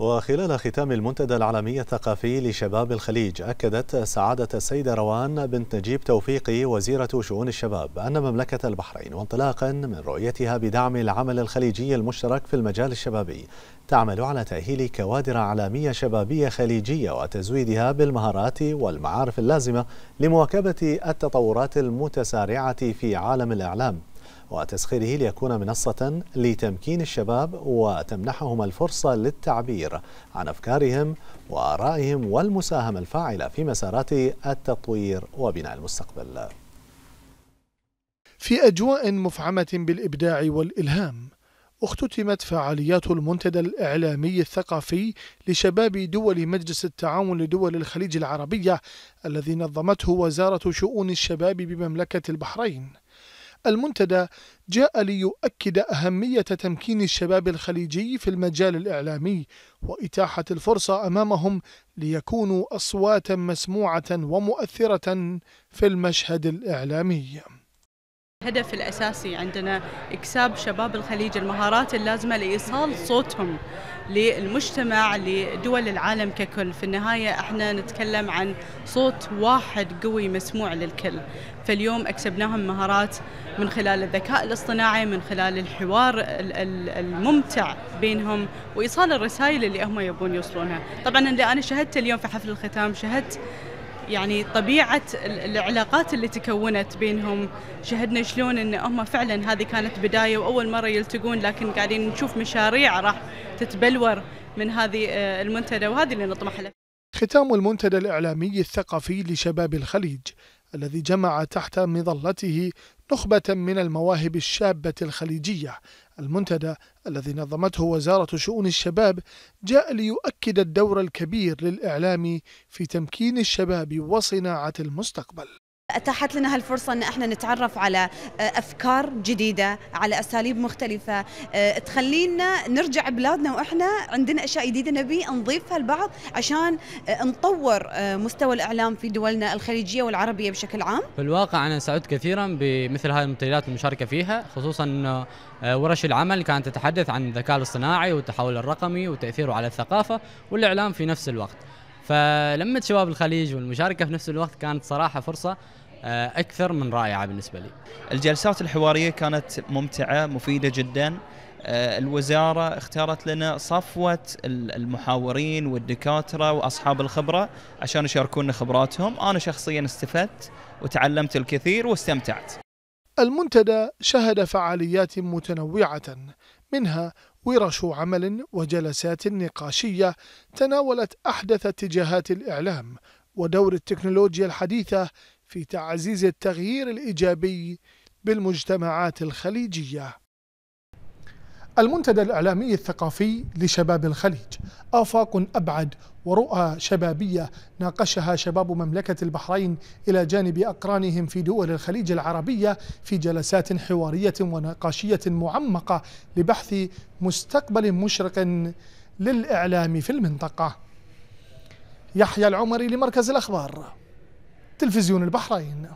وخلال ختام المنتدى العالمي الثقافي لشباب الخليج أكدت سعادة السيدة روان بنت نجيب توفيقي وزيرة شؤون الشباب أن مملكة البحرين وانطلاقا من رؤيتها بدعم العمل الخليجي المشترك في المجال الشبابي تعمل على تأهيل كوادر عالمية شبابية خليجية وتزويدها بالمهارات والمعارف اللازمة لمواكبة التطورات المتسارعة في عالم الإعلام وتسخيره ليكون منصة لتمكين الشباب وتمنحهم الفرصة للتعبير عن أفكارهم وآرائهم والمساهمة الفاعلة في مسارات التطوير وبناء المستقبل في أجواء مفعمة بالإبداع والإلهام اختتمت فعاليات المنتدى الإعلامي الثقافي لشباب دول مجلس التعاون لدول الخليج العربية الذي نظمته وزارة شؤون الشباب بمملكة البحرين المنتدى جاء ليؤكد أهمية تمكين الشباب الخليجي في المجال الإعلامي وإتاحة الفرصة أمامهم ليكونوا أصواتا مسموعة ومؤثرة في المشهد الإعلامي الهدف الأساسي عندنا إكساب شباب الخليج المهارات اللازمة لإيصال صوتهم للمجتمع لدول العالم ككل في النهاية احنا نتكلم عن صوت واحد قوي مسموع للكل فاليوم أكسبناهم مهارات من خلال الذكاء الاصطناعي من خلال الحوار الممتع بينهم وإيصال الرسائل اللي هم يبون يوصلونها طبعا اللي أنا شهدت اليوم في حفل الختام شهدت يعني طبيعة العلاقات اللي تكونت بينهم شهدنا شلون ان هم فعلا هذه كانت بداية واول مرة يلتقون لكن قاعدين نشوف مشاريع راح تتبلور من هذه آه، المنتدى وهذه اللي نطمح له ختام المنتدى الإعلامي الثقافي لشباب الخليج الذي جمع تحت مظلته نخبة من المواهب الشابة الخليجية المنتدى الذي نظمته وزارة شؤون الشباب جاء ليؤكد الدور الكبير للإعلام في تمكين الشباب وصناعة المستقبل اتاحت لنا هالفرصه ان احنا نتعرف على آه، افكار جديده على اساليب مختلفه آه، تخلينا نرجع بلادنا واحنا عندنا اشياء جديده نبي نضيفها لبعض عشان آه، نطور مستوى الاعلام في دولنا الخليجيه والعربيه بشكل عام في الواقع انا سعدت كثيرا بمثل هذه المنتديات المشاركه فيها خصوصا انه ورش العمل كانت تتحدث عن الذكاء الاصطناعي والتحول الرقمي وتاثيره على الثقافه والاعلام في نفس الوقت فلمة شباب الخليج والمشاركة في نفس الوقت كانت صراحة فرصة آه، أكثر من رائعة بالنسبة لي الجلسات الحوارية كانت ممتعة مفيدة جدا آه، الوزارة اختارت لنا صفوة المحاورين والدكاترة وأصحاب الخبرة عشان يشاركونا خبراتهم أنا شخصيا استفدت وتعلمت الكثير واستمتعت المنتدى شهد فعاليات متنوعة منها ورش عمل وجلسات نقاشية تناولت أحدث اتجاهات الإعلام ودور التكنولوجيا الحديثة في تعزيز التغيير الإيجابي بالمجتمعات الخليجية المنتدى الإعلامي الثقافي لشباب الخليج آفاق أبعد ورؤى شبابية ناقشها شباب مملكة البحرين إلى جانب أقرانهم في دول الخليج العربية في جلسات حوارية ونقاشية معمقة لبحث مستقبل مشرق للإعلام في المنطقة يحيى العمري لمركز الأخبار تلفزيون البحرين